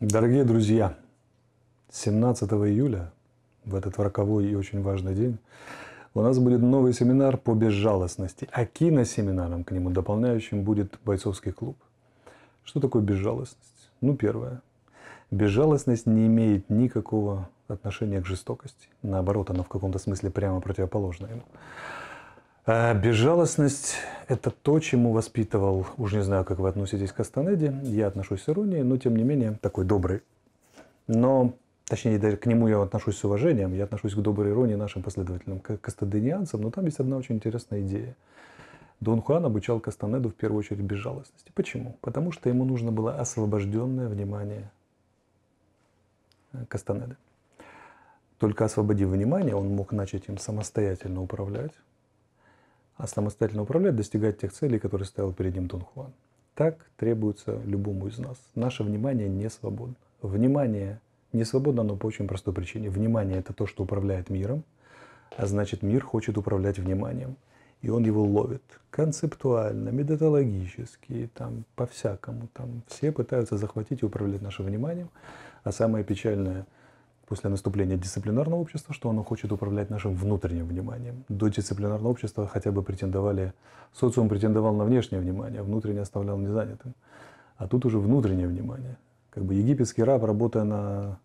Дорогие друзья, 17 июля, в этот роковой и очень важный день, у нас будет новый семинар по безжалостности, а киносеминаром к нему дополняющим будет бойцовский клуб. Что такое безжалостность? Ну, первое. Безжалостность не имеет никакого отношения к жестокости. Наоборот, она в каком-то смысле прямо противоположна ему. А, безжалостность – это то, чему воспитывал, уж не знаю, как вы относитесь к Астанеде, я отношусь с иронией, но тем не менее такой добрый. Но, точнее, даже к нему я отношусь с уважением, я отношусь к доброй иронии нашим последователям, к кастаденианцам, но там есть одна очень интересная идея. Дон Хуан обучал Кастанеду в первую очередь безжалостности. Почему? Потому что ему нужно было освобожденное внимание э, Кастанеды. Только освободив внимание, он мог начать им самостоятельно управлять, а самостоятельно управлять, достигать тех целей, которые ставил перед ним Дон Хуан. Так требуется любому из нас. Наше внимание не свободно. Внимание не свободно, но по очень простой причине. Внимание – это то, что управляет миром, а значит, мир хочет управлять вниманием. И он его ловит концептуально, методологически, там, по-всякому. Там, все пытаются захватить и управлять нашим вниманием. А самое печальное – после наступления дисциплинарного общества, что оно хочет управлять нашим внутренним вниманием. До дисциплинарного общества хотя бы претендовали, социум претендовал на внешнее внимание, внутреннее оставлял незанятым. А тут уже внутреннее внимание. Как бы египетский раб, работая на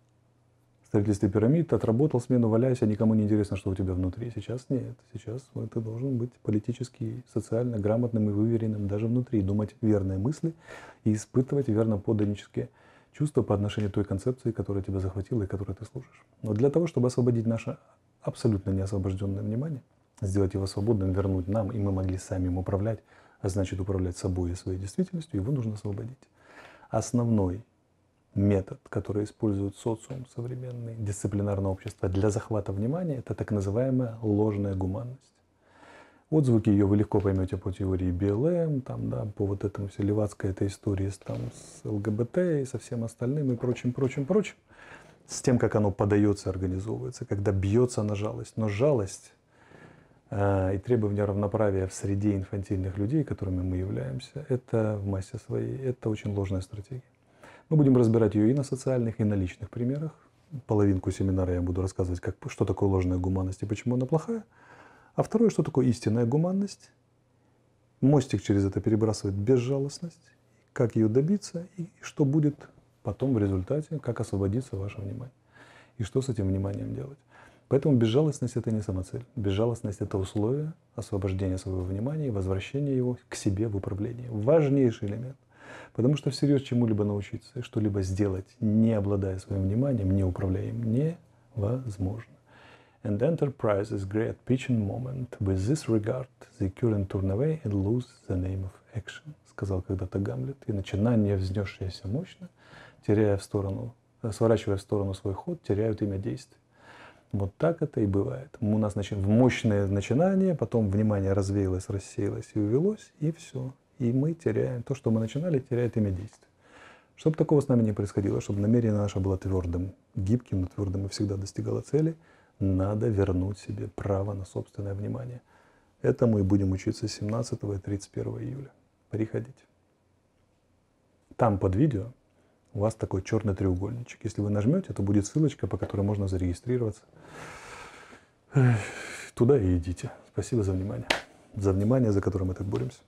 строительстве пирамид, отработал смену, валяясь, а никому не интересно, что у тебя внутри. Сейчас нет. Сейчас ты должен быть политически, социально грамотным и выверенным даже внутри, думать верные мысли и испытывать верно подданнические чувство по отношению к той концепции, которая тебя захватила и которой ты служишь. Но для того, чтобы освободить наше абсолютно неосвобожденное внимание, сделать его свободным, вернуть нам, и мы могли сами им управлять, а значит управлять собой и своей действительностью, его нужно освободить. Основной метод, который использует социум современный, дисциплинарное общество для захвата внимания, это так называемая ложная гуманность. Отзвуки ее вы легко поймете по теории БЛМ, там, да, по вот этому все левацкой этой истории с, там, с ЛГБТ и со всем остальным и прочим, прочим, прочим. С тем, как оно подается, организовывается, когда бьется на жалость. Но жалость э, и требования равноправия в среде инфантильных людей, которыми мы являемся, это в массе своей, это очень ложная стратегия. Мы будем разбирать ее и на социальных, и на личных примерах. Половинку семинара я буду рассказывать, как, что такое ложная гуманность и почему она плохая. А второе, что такое истинная гуманность? Мостик через это перебрасывает безжалостность. Как ее добиться и что будет потом в результате, как освободиться ваше внимание. И что с этим вниманием делать. Поэтому безжалостность – это не самоцель. Безжалостность – это условие освобождения своего внимания и возвращения его к себе в управление. Важнейший элемент. Потому что всерьез чему-либо научиться и что-либо сделать, не обладая своим вниманием, не управляя им, невозможно and enterprise is great pitching moment. With this regard, they current turn away and lose the name of action, сказал когда-то Гамлет, и начинание, взнесшееся мощно, теряя в сторону, э, сворачивая в сторону свой ход, теряют имя действия. Вот так это и бывает. У нас значит, мощное начинание, потом внимание развеялось, рассеялось и увелось, и все. И мы теряем то, что мы начинали, теряет имя действия. Чтобы такого с нами не происходило, чтобы намерение наше было твердым, гибким, но твердым и всегда достигало цели – надо вернуть себе право на собственное внимание. Это мы и будем учиться 17 и 31 июля. Приходите. Там под видео у вас такой черный треугольничек. Если вы нажмете, то будет ссылочка, по которой можно зарегистрироваться. Туда и идите. Спасибо за внимание. За внимание, за которое мы так боремся.